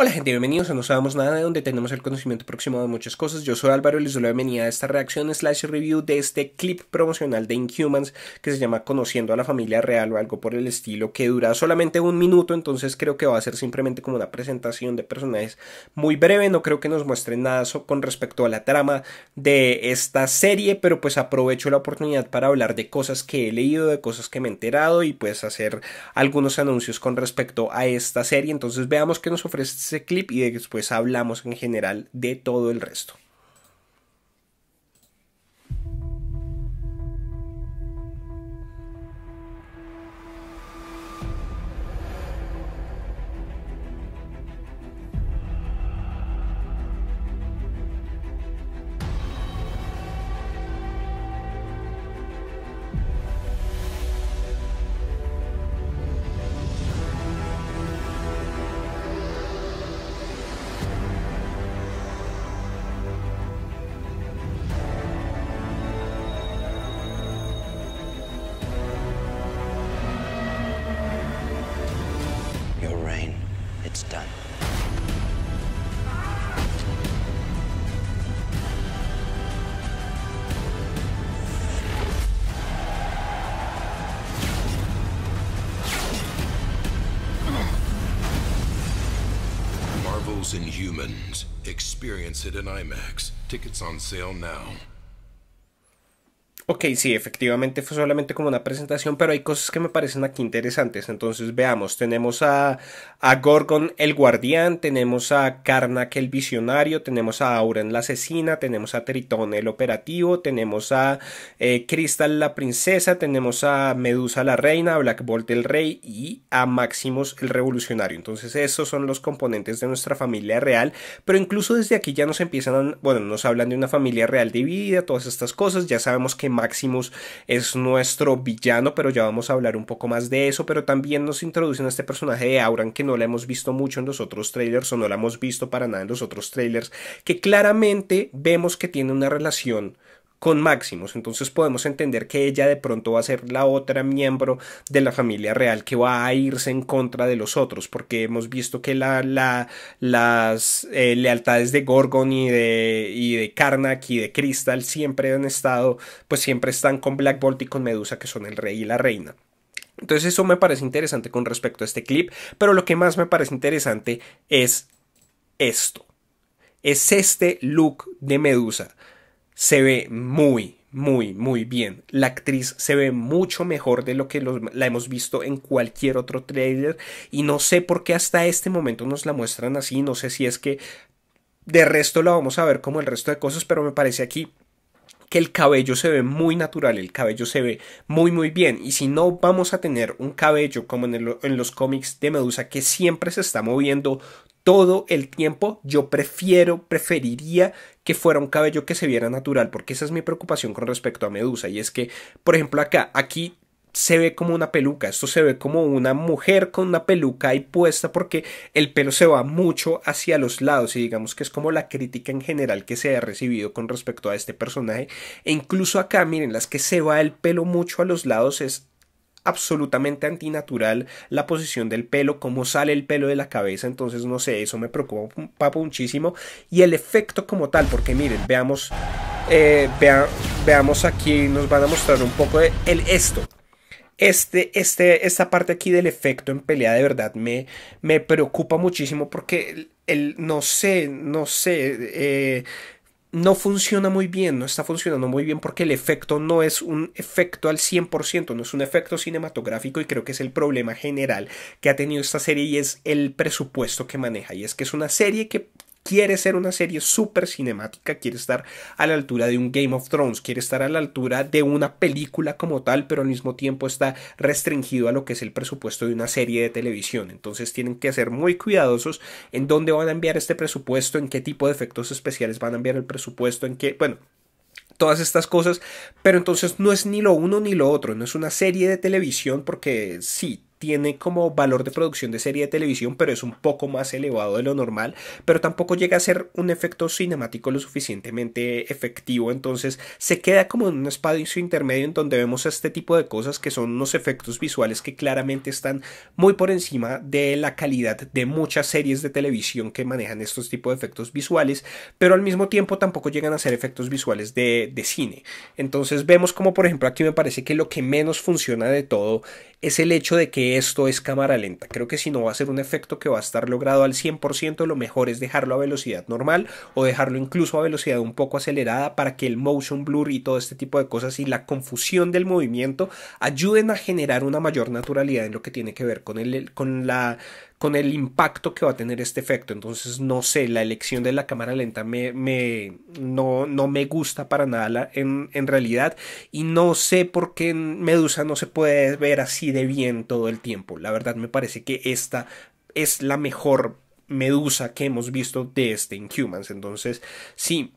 Hola gente, bienvenidos a No Sabemos Nada, de donde tenemos el conocimiento próximo de muchas cosas. Yo soy Álvaro y les doy la bienvenida a esta reacción slash review de este clip promocional de Inhumans que se llama Conociendo a la Familia Real o algo por el estilo, que dura solamente un minuto, entonces creo que va a ser simplemente como una presentación de personajes muy breve, no creo que nos muestren nada con respecto a la trama de esta serie, pero pues aprovecho la oportunidad para hablar de cosas que he leído, de cosas que me he enterado y pues hacer algunos anuncios con respecto a esta serie, entonces veamos qué nos ofrece ese clip y después hablamos en general de todo el resto. Thousand humans. Experience it in IMAX. Tickets on sale now. Ok, sí, efectivamente fue solamente como una presentación, pero hay cosas que me parecen aquí interesantes. Entonces, veamos, tenemos a, Gorgon el guardián, tenemos a Karnak el visionario, tenemos a Auron la asesina, tenemos a Tritón el operativo, tenemos a Crystal eh, la princesa, tenemos a Medusa la reina, a Black Bolt el rey y a Maximus el revolucionario. Entonces, esos son los componentes de nuestra familia real, pero incluso desde aquí ya nos empiezan, a, bueno, nos hablan de una familia real dividida, todas estas cosas, ya sabemos que Maximus es nuestro villano, pero ya vamos a hablar un poco más de eso, pero también nos introducen a este personaje de Auran que no la hemos visto mucho en los otros trailers o no la hemos visto para nada en los otros trailers, que claramente vemos que tiene una relación con máximos Entonces podemos entender que ella de pronto va a ser la otra miembro de la familia real que va a irse en contra de los otros, porque hemos visto que la, la, las eh, lealtades de Gorgon y de, y de Karnak y de Crystal siempre han estado, pues siempre están con Black Bolt y con Medusa, que son el rey y la reina. Entonces eso me parece interesante con respecto a este clip, pero lo que más me parece interesante es esto. Es este look de Medusa se ve muy, muy, muy bien. La actriz se ve mucho mejor de lo que la hemos visto en cualquier otro trailer y no sé por qué hasta este momento nos la muestran así, no sé si es que de resto la vamos a ver como el resto de cosas, pero me parece aquí que el cabello se ve muy natural, el cabello se ve muy muy bien y si no vamos a tener un cabello como en, los cómics de Medusa que siempre se está moviendo todo el tiempo, yo prefiero, preferiría que fuera un cabello que se viera natural, porque esa es mi preocupación con respecto a Medusa, y es que, por ejemplo, acá, aquí se ve como una peluca, esto se ve como una mujer con una peluca ahí puesta porque el pelo se va mucho hacia los lados y digamos que es como la crítica en general que se ha recibido con respecto a este personaje e incluso acá miren las que se va el pelo mucho a los lados es absolutamente antinatural la posición del pelo, cómo sale el pelo de la cabeza, entonces no sé, eso me preocupa muchísimo y el efecto como tal, porque miren, veamos, eh, veamos aquí, nos van a mostrar un poco de el esto, este, este, esta parte aquí del efecto en pelea de verdad me, me preocupa muchísimo porque el, no sé, no sé, eh, no funciona muy bien, no está funcionando muy bien porque el efecto no es un efecto al 100%, no es un efecto cinematográfico y creo que es el problema general que ha tenido esta serie y es el presupuesto que maneja. Y es que es una serie que quiere ser una serie súper cinemática, quiere estar a la altura de un Game of Thrones, quiere estar a la altura de una película como tal, pero al mismo tiempo está restringido a lo que es el presupuesto de una serie de televisión. Entonces tienen que ser muy cuidadosos en dónde van a enviar este presupuesto, en qué tipo de efectos especiales van a enviar el presupuesto, en qué, bueno, todas estas cosas, pero entonces no es ni lo uno ni lo otro, no es una serie de televisión porque sí, tiene como valor de producción de serie de televisión, pero es un poco más elevado de lo normal, pero tampoco llega a ser un efecto cinemático lo suficientemente efectivo, entonces se queda como en un espacio intermedio en donde vemos este tipo de cosas que son unos efectos visuales que claramente están muy por encima de la calidad de muchas series de televisión que manejan estos tipos de efectos visuales, pero al mismo tiempo tampoco llegan a ser efectos visuales de, de cine. Entonces vemos como por ejemplo aquí me parece que lo que menos funciona de todo es el hecho de que esto es cámara lenta. Creo que si no va a ser un efecto que va a estar logrado al 100%, lo mejor es dejarlo a velocidad normal o dejarlo incluso a velocidad un poco acelerada para que el motion blur y todo este tipo de cosas y la confusión del movimiento ayuden a generar una mayor naturalidad en lo que tiene que ver con, el, con la con el impacto que va a tener este efecto. Entonces, no sé, la elección de la cámara lenta me, me no, no, me gusta para nada en, en, realidad. Y no sé por qué en Medusa no se puede ver así de bien todo el tiempo. La verdad me parece que esta es la mejor Medusa que hemos visto de este Inhumans. Entonces, sí,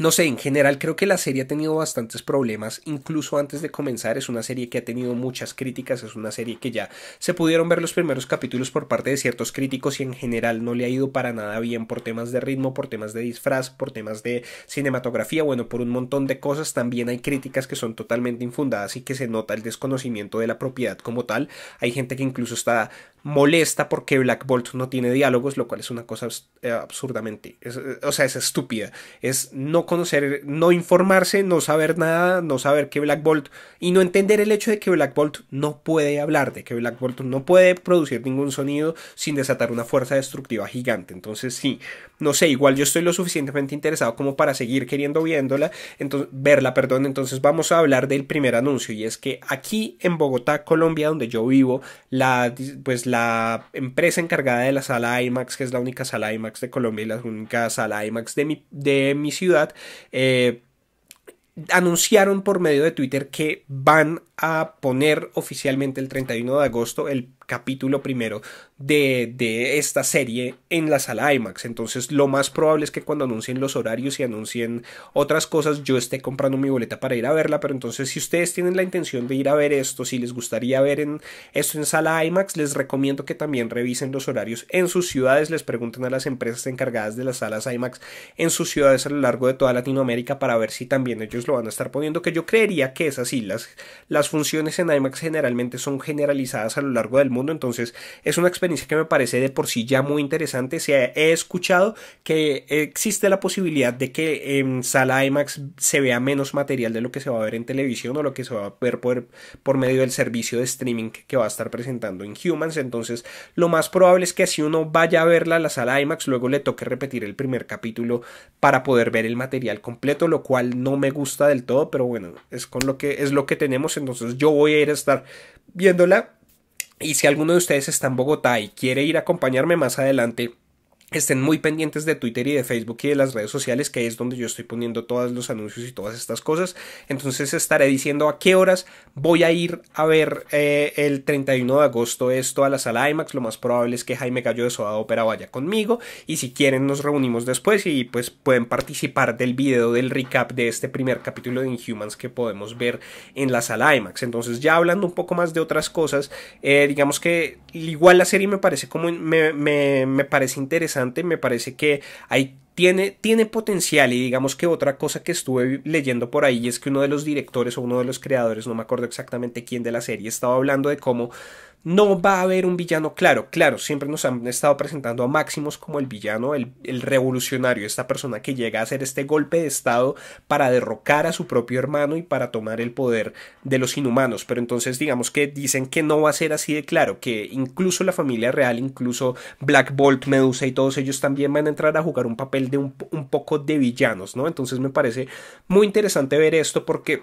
no sé, en general creo que la serie ha tenido bastantes problemas, incluso antes de comenzar, es una serie que ha tenido muchas críticas, es una serie que ya se pudieron ver los primeros capítulos por parte de ciertos críticos y en general no le ha ido para nada bien por temas de ritmo, por temas de disfraz, por temas de cinematografía, bueno, por un montón de cosas, también hay críticas que son totalmente infundadas y que se nota el desconocimiento de la propiedad como tal, hay gente que incluso está molesta porque Black Bolt no tiene diálogos, lo cual es una cosa eh, absurdamente, eh, o sea, es estúpida. Es no conocer, no informarse, no saber nada, no saber que Black Bolt y no entender el hecho de que Black Bolt no puede hablar, de que Black Bolt no puede producir ningún sonido sin desatar una fuerza destructiva gigante. Entonces, sí, no sé, igual yo estoy lo suficientemente interesado como para seguir queriendo viéndola, entonces, verla, perdón. Entonces, vamos a hablar del primer anuncio y es que aquí en Bogotá, Colombia, donde yo vivo, la pues la empresa encargada de la sala IMAX, que es la única sala IMAX de Colombia y la única sala IMAX de mi, de mi ciudad, eh, anunciaron por medio de Twitter que van a poner oficialmente el 31 de agosto el capítulo primero de, esta serie en la sala IMAX. Entonces lo más probable es que cuando anuncien los horarios y anuncien otras cosas yo esté comprando mi boleta para ir a verla. Pero entonces si ustedes tienen la intención de ir a ver esto, si les gustaría ver en, esto en sala IMAX, les recomiendo que también revisen los horarios en sus ciudades. Les pregunten a las empresas encargadas de las salas IMAX en sus ciudades a lo largo de toda Latinoamérica para ver si también ellos lo van a estar poniendo. Que yo creería que es así. Las, las funciones en IMAX generalmente son generalizadas a lo largo del mundo, entonces es una experiencia que me parece de por sí ya muy interesante. Se he escuchado que existe la posibilidad de que en sala IMAX se vea menos material de lo que se va a ver en televisión o lo que se va a ver por, medio del servicio de streaming que va a estar presentando en Humans. Entonces, lo más probable es que si uno vaya a verla a la sala IMAX, luego le toque repetir el primer capítulo para poder ver el material completo, lo cual no me gusta del todo, pero bueno, es con lo que es lo que tenemos. Entonces, entonces yo voy a ir a estar viéndola. Y si alguno de ustedes está en Bogotá y quiere ir a acompañarme más adelante, estén muy pendientes de Twitter y de Facebook y de las redes sociales, que es donde yo estoy poniendo todos los anuncios y todas estas cosas. Entonces estaré diciendo a qué horas voy a ir a ver eh, el 31 de agosto esto a la sala IMAX. Lo más probable es que Jaime Gallo de Soda Ópera vaya conmigo y si quieren nos reunimos después y pues pueden participar del video del recap de este primer capítulo de Inhumans que podemos ver en la sala IMAX. Entonces ya hablando un poco más de otras cosas, eh, digamos que igual la serie me parece como me parece interesante me parece que ahí tiene, tiene, potencial y digamos que otra cosa que estuve leyendo por ahí es que uno de los directores o uno de los creadores, no me acuerdo exactamente quién de la serie, estaba hablando de cómo no va a haber un villano claro. Claro, siempre nos han estado presentando a Máximos como el villano, el, revolucionario, esta persona que llega a hacer este golpe de Estado para derrocar a su propio hermano y para tomar el poder de los inhumanos. Pero entonces digamos que dicen que no va a ser así de claro, que incluso la familia real, incluso Black Bolt, Medusa y todos ellos también van a entrar a jugar un papel de un poco de villanos, ¿no? Entonces me parece muy interesante ver esto porque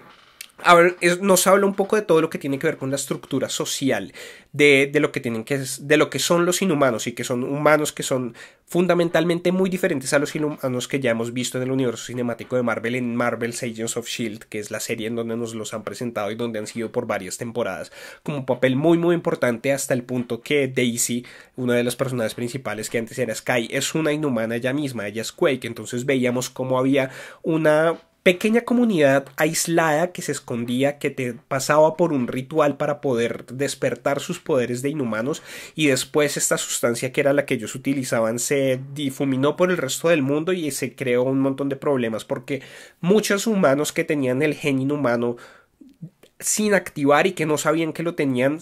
a ver, nos habla un poco de todo lo que tiene que ver con la estructura social, de, lo que tienen que, de lo que son los inhumanos y que son humanos que son fundamentalmente muy diferentes a los inhumanos que ya hemos visto en el universo cinemático de Marvel en Marvel's Agents of Shield, que es la serie en donde nos los han presentado y donde han sido por varias temporadas como un papel muy muy importante hasta el punto que Daisy, una de las personajes principales que antes era Sky, es una inhumana ella misma, ella es Quake, entonces veíamos cómo había una pequeña comunidad aislada que se escondía, que te pasaba por un ritual para poder despertar sus poderes de inhumanos y después esta sustancia que era la que ellos utilizaban se difuminó por el resto del mundo y se creó un montón de problemas porque muchos humanos que tenían el gen inhumano sin activar y que no sabían que lo tenían,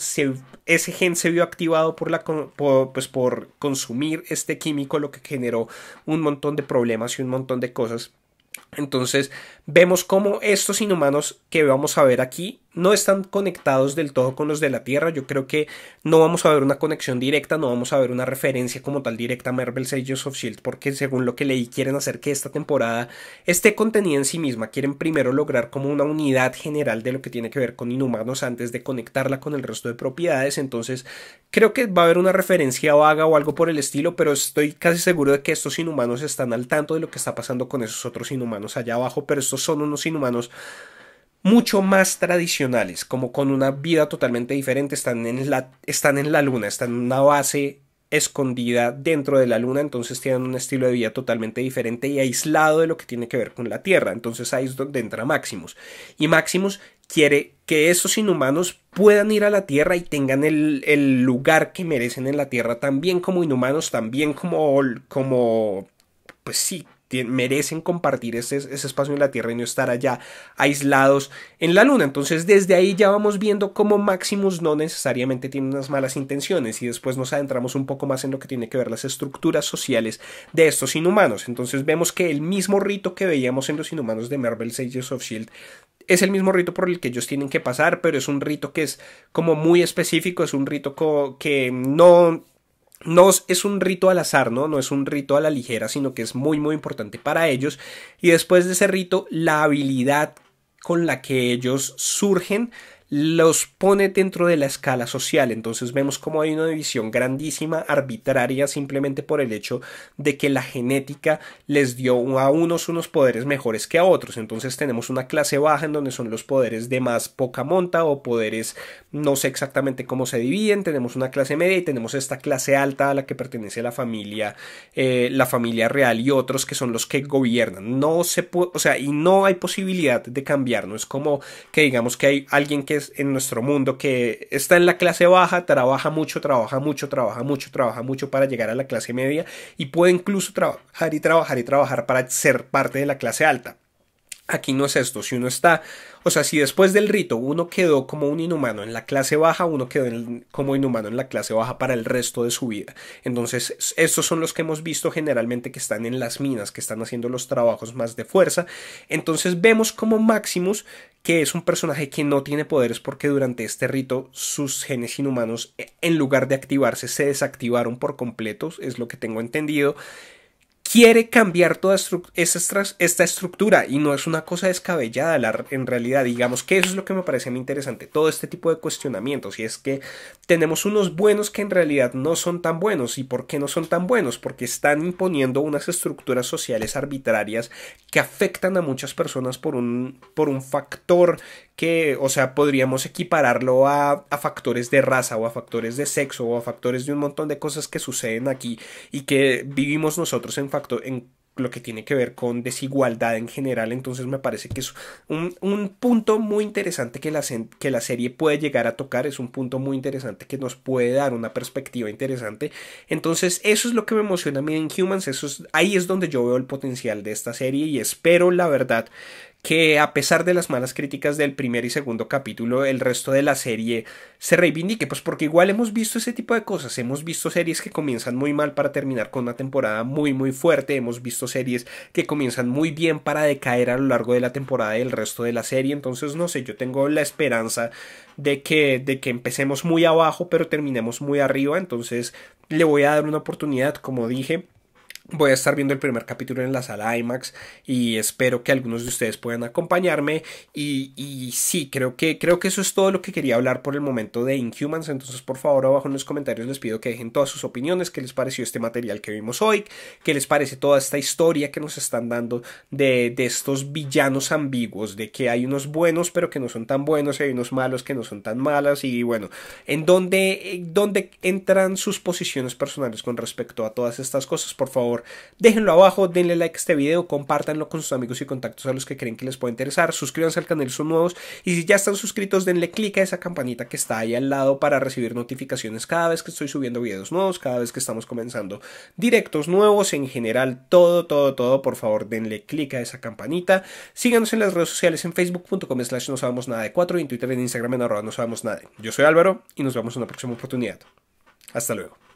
ese gen se vio activado por, la, pues por consumir este químico, lo que generó un montón de problemas y un montón de cosas entonces vemos cómo estos inhumanos que vamos a ver aquí no están conectados del todo con los de la Tierra. Yo creo que no vamos a ver una conexión directa, no vamos a ver una referencia como tal directa a Marvel's Agents of Shield, porque según lo que leí, quieren hacer que esta temporada esté contenida en sí misma. Quieren primero lograr como una unidad general de lo que tiene que ver con Inhumanos antes de conectarla con el resto de propiedades. Entonces, creo que va a haber una referencia vaga o algo por el estilo, pero estoy casi seguro de que estos inhumanos están al tanto de lo que está pasando con esos otros inhumanos allá abajo, pero estos son unos inhumanos mucho más tradicionales, como con una vida totalmente diferente, están en la, están en la luna, están en una base escondida dentro de la luna, entonces tienen un estilo de vida totalmente diferente y aislado de lo que tiene que ver con la Tierra, entonces ahí es donde entra Maximus. Y Maximus quiere que esos inhumanos puedan ir a la Tierra y tengan el, lugar que merecen en la Tierra, también como inhumanos, también como, como pues sí, merecen compartir ese, espacio en la Tierra y no estar allá aislados en la Luna. Entonces desde ahí ya vamos viendo cómo Maximus no necesariamente tiene unas malas intenciones y después nos adentramos un poco más en lo que tiene que ver las estructuras sociales de estos inhumanos. Entonces vemos que el mismo rito que veíamos en los inhumanos de Marvel Sages of Shield es el mismo rito por el que ellos tienen que pasar, pero es un rito que es como muy específico, es un rito que no no es un rito al azar, ¿no? No es un rito a la ligera, sino que es muy, muy importante para ellos. Y después de ese rito, la habilidad con la que ellos surgen los pone dentro de la escala social. Entonces vemos como hay una división grandísima, arbitraria, simplemente por el hecho de que la genética les dio a unos unos poderes mejores que a otros. Entonces tenemos una clase baja en donde son los poderes de más poca monta o poderes no sé exactamente cómo se dividen. Tenemos una clase media y tenemos esta clase alta a la que pertenece la familia, eh, la familia real y otros que son los que gobiernan. No se, puede, o sea, y no hay posibilidad de cambiar. No es como que digamos que hay alguien que en nuestro mundo, que está en la clase baja, trabaja mucho, trabaja mucho, trabaja mucho, trabaja mucho para llegar a la clase media y puede incluso trabajar y trabajar y trabajar para ser parte de la clase alta. Aquí no es esto, si uno está, o sea, si después del rito uno quedó como un inhumano en la clase baja, uno quedó como inhumano en la clase baja para el resto de su vida. Entonces, estos son los que hemos visto generalmente que están en las minas, que están haciendo los trabajos más de fuerza. Entonces vemos como Maximus, que es un personaje que no tiene poderes porque durante este rito sus genes inhumanos, e, en lugar de activarse, se desactivaron por completos, es lo que tengo entendido quiere cambiar toda esta estructura y no es una cosa descabellada en realidad. Digamos que eso es lo que me parece muy interesante, todo este tipo de cuestionamientos y es que tenemos unos buenos que en realidad no son tan buenos. ¿Y por qué no son tan buenos? Porque están imponiendo unas estructuras sociales arbitrarias que afectan a muchas personas por un, por un factor que, o sea, podríamos equipararlo a, a factores de raza o a factores de sexo o a factores de un montón de cosas que suceden aquí y que vivimos nosotros en factores en lo que tiene que ver con desigualdad en general. Entonces me parece que es un, punto muy interesante que la, que la, serie puede llegar a tocar. Es un punto muy interesante que nos puede dar una perspectiva interesante. Entonces eso es lo que me emociona a mí en Humans. Eso ahí es donde yo veo el potencial de esta serie y espero la verdad que a pesar de las malas críticas del primer y segundo capítulo, el resto de la serie se reivindique, pues porque igual hemos visto ese tipo de cosas, hemos visto series que comienzan muy mal para terminar con una temporada muy muy fuerte, hemos visto series que comienzan muy bien para decaer a lo largo de la temporada y el resto de la serie, entonces no sé, yo tengo la esperanza de que, de que empecemos muy abajo pero terminemos muy arriba, entonces le voy a dar una oportunidad, como dije, Voy a estar viendo el primer capítulo en la sala IMAX y espero que algunos de ustedes puedan acompañarme. Y, sí, creo que, creo que eso es todo lo que quería hablar por el momento de Inhumans. Entonces, por favor, abajo en los comentarios les pido que dejen todas sus opiniones, qué les pareció este material que vimos hoy, qué les parece toda esta historia que nos están dando de, de estos villanos ambiguos, de que hay unos buenos pero que no son tan buenos, y hay unos malos que no son tan malas. Y bueno, en dónde, dónde entran sus posiciones personales con respecto a todas estas cosas, por favor déjenlo abajo, denle like a este video, compártanlo con sus amigos y contactos a los que creen que les puede interesar, suscríbanse al canal, si son nuevos y si ya están suscritos, denle clic a esa campanita que está ahí al lado para recibir notificaciones cada vez que estoy subiendo videos nuevos, cada vez que estamos comenzando directos nuevos, en general, todo, todo, todo, por favor, denle clic a esa campanita. Síganos en las redes sociales en facebook.com slash no sabemos nada de 4 y en Twitter en Instagram en arroba no sabemos nada. Yo soy Álvaro y nos vemos en una próxima oportunidad. Hasta luego.